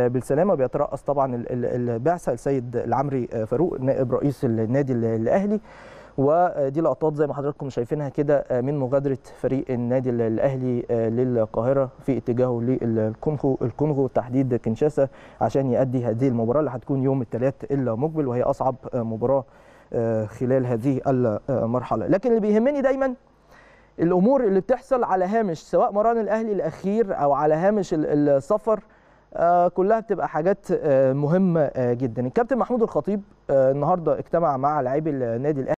بالسلامه بيترأس طبعا البعثه السيد العمري فاروق نائب رئيس النادي الاهلي ودي لقطات زي ما حضراتكم شايفينها كده من مغادره فريق النادي الاهلي آه، للقاهره في اتجاهه للكونغو الكونغو تحديد كينشاسا عشان يؤدي هذه المباراه اللي هتكون يوم الثلاث المقبل وهي اصعب آه، مباراه آه، خلال هذه المرحله لكن اللي بيهمني دايما الامور اللي بتحصل على هامش سواء مران الاهلي الاخير او على هامش السفر آه، كلها بتبقى حاجات آه، مهمه آه، جدا الكابتن محمود الخطيب النهارده اجتمع مع لاعبي النادي الاهلي